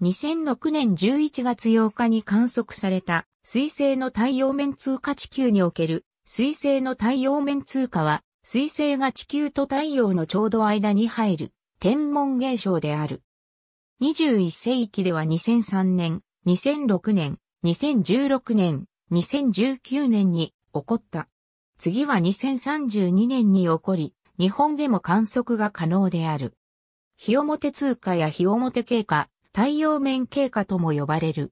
2006年11月8日に観測された水星の太陽面通過地球における水星の太陽面通過は水星が地球と太陽のちょうど間に入る天文現象である。21世紀では2003年、2006年、2016年、2019年に起こった。次は2032年に起こり、日本でも観測が可能である。日表通過や日表経過、太陽面経過とも呼ばれる。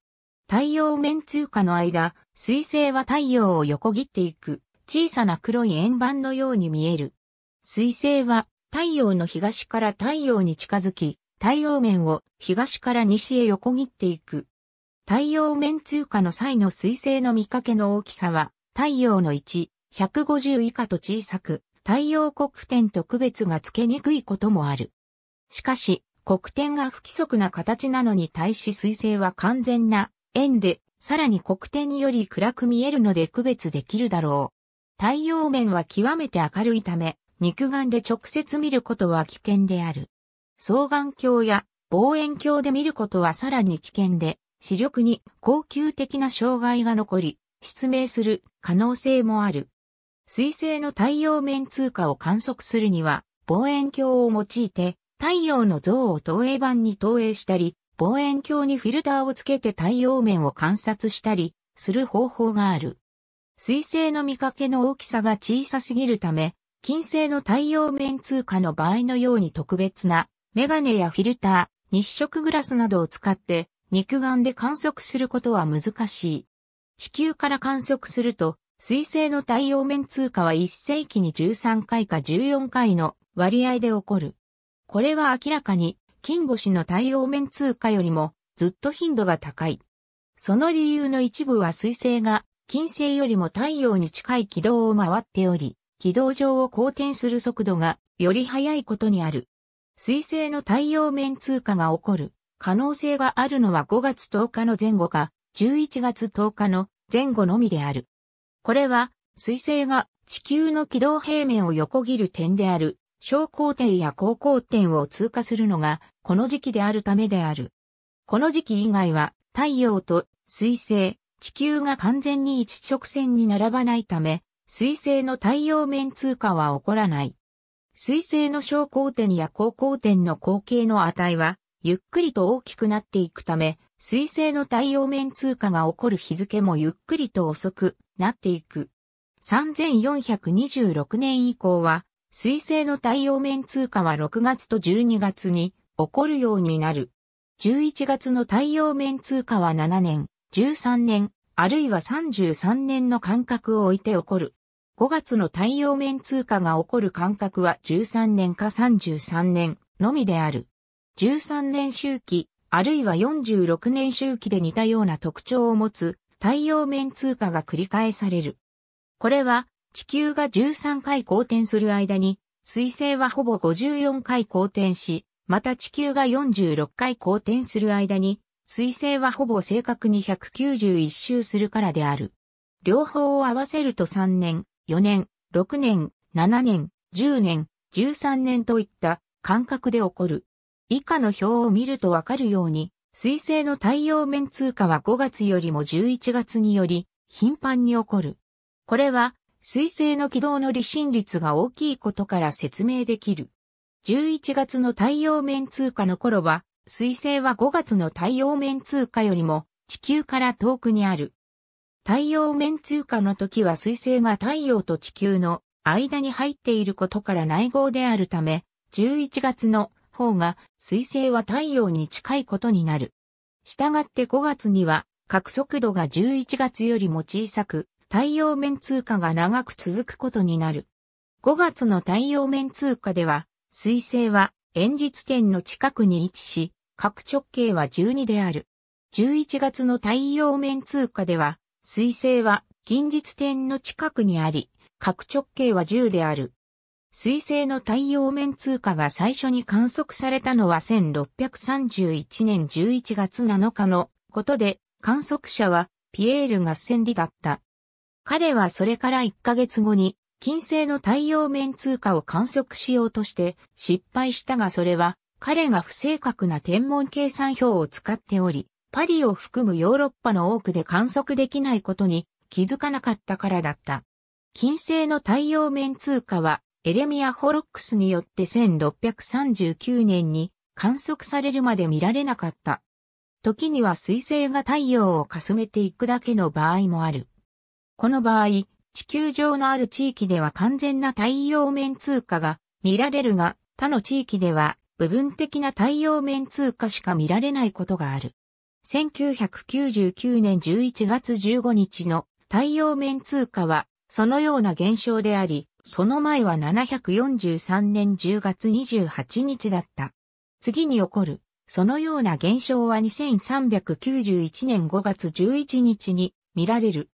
太陽面通過の間、水星は太陽を横切っていく小さな黒い円盤のように見える。水星は太陽の東から太陽に近づき、太陽面を東から西へ横切っていく。太陽面通過の際の水星の見かけの大きさは、太陽の1、150以下と小さく、太陽黒点と区別がつけにくいこともある。しかし、黒点が不規則な形なのに対し水星は完全な円で、さらに黒点により暗く見えるので区別できるだろう。太陽面は極めて明るいため、肉眼で直接見ることは危険である。双眼鏡や望遠鏡で見ることはさらに危険で、視力に恒久的な障害が残り、失明する可能性もある。水星の太陽面通過を観測するには、望遠鏡を用いて太陽の像を投影板に投影したり、望遠鏡にフィルターをつけて太陽面を観察したりする方法がある。水星の見かけの大きさが小さすぎるため、金星の太陽面通過の場合のように特別なメガネやフィルター、日食グラスなどを使って肉眼で観測することは難しい。地球から観測すると、水星の太陽面通過は1世紀に13回か14回の割合で起こる。これは明らかに、金星の太陽面通過よりもずっと頻度が高い。その理由の一部は水星が金星よりも太陽に近い軌道を回っており、軌道上を公転する速度がより速いことにある。水星の太陽面通過が起こる可能性があるのは5月10日の前後か11月10日の前後のみである。これは水星が地球の軌道平面を横切る点である小工点や高工点を通過するのがこの時期であるためである。この時期以外は太陽と水星、地球が完全に一直線に並ばないため、水星の太陽面通過は起こらない。水星の小光点や高光点の光景の値は、ゆっくりと大きくなっていくため、水星の太陽面通過が起こる日付もゆっくりと遅くなっていく。3426年以降は、水星の太陽面通過は6月と12月に起こるようになる。11月の太陽面通過は7年、13年、あるいは33年の間隔を置いて起こる。5月の太陽面通過が起こる間隔は13年か33年のみである。13年周期、あるいは46年周期で似たような特徴を持つ太陽面通過が繰り返される。これは地球が13回公転する間に、水星はほぼ54回公転し、また地球が46回公転する間に、水星はほぼ正確に191周するからである。両方を合わせると3年、4年、6年、7年、10年、13年といった感覚で起こる。以下の表を見るとわかるように、水星の太陽面通過は5月よりも11月により頻繁に起こる。これは水星の軌道の離心率が大きいことから説明できる。11月の太陽面通過の頃は、水星は5月の太陽面通過よりも地球から遠くにある。太陽面通過の時は水星が太陽と地球の間に入っていることから内合であるため、11月の方が水星は太陽に近いことになる。したがって5月には、角速度が11月よりも小さく、太陽面通貨が長く続くことになる。5月の太陽面通貨では、水星は円日点の近くに位置し、角直径は12である。11月の太陽面通貨では、水星は近日点の近くにあり、角直径は10である。水星の太陽面通貨が最初に観測されたのは1631年11月7日のことで、観測者はピエール・ガッセンディだった。彼はそれから1ヶ月後に、金星の太陽面通過を観測しようとして失敗したがそれは彼が不正確な天文計算表を使っており、パリを含むヨーロッパの多くで観測できないことに気づかなかったからだった。金星の太陽面通過はエレミア・ホロックスによって1639年に観測されるまで見られなかった。時には水星が太陽をかすめていくだけの場合もある。この場合、地球上のある地域では完全な太陽面通過が見られるが、他の地域では部分的な太陽面通過しか見られないことがある。1999年11月15日の太陽面通過はそのような現象であり、その前は743年10月28日だった。次に起こる、そのような現象は2391年5月11日に見られる。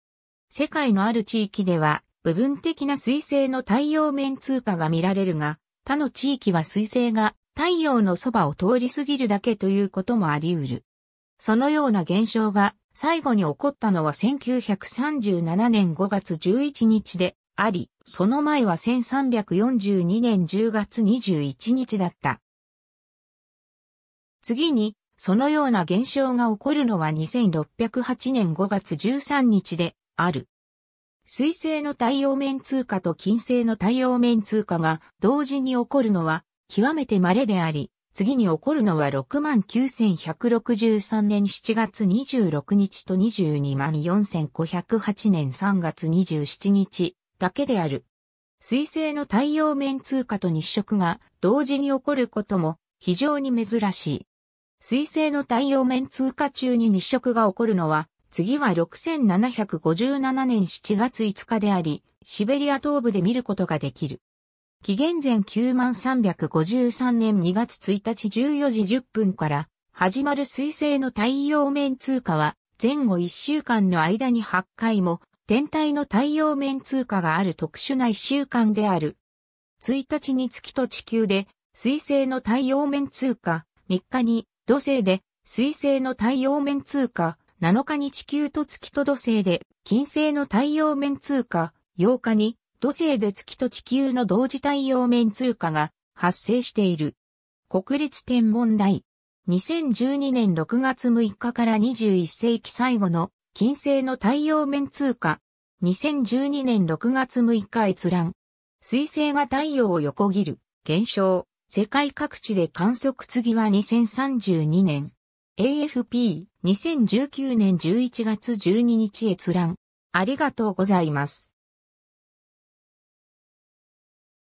世界のある地域では、部分的な水星の太陽面通過が見られるが、他の地域は水星が太陽のそばを通り過ぎるだけということもあり得る。そのような現象が最後に起こったのは1937年5月11日であり、その前は1342年10月21日だった。次に、そのような現象が起こるのは2608年5月13日で、ある。水星の太陽面通過と金星の太陽面通過が同時に起こるのは極めて稀であり、次に起こるのは69,163年7月26日と224,508年3月27日だけである。水星の太陽面通過と日食が同時に起こることも非常に珍しい。水星の太陽面通過中に日食が起こるのは次は6757年7月5日であり、シベリア東部で見ることができる。紀元前9353年2月1日14時10分から始まる水星の太陽面通過は前後1週間の間に8回も天体の太陽面通過がある特殊な1週間である。1日に月と地球で水星の太陽面通過、3日に土星で水星の太陽面通過、7日に地球と月と土星で、金星の太陽面通過、8日に土星で月と地球の同時太陽面通過が発生している。国立天文台。2012年6月6日から21世紀最後の金星の太陽面通過。2012年6月6日閲覧。水星が太陽を横切る現象。世界各地で観測次は2032年。AFP 2019年11月12日閲覧。ありがとうございます。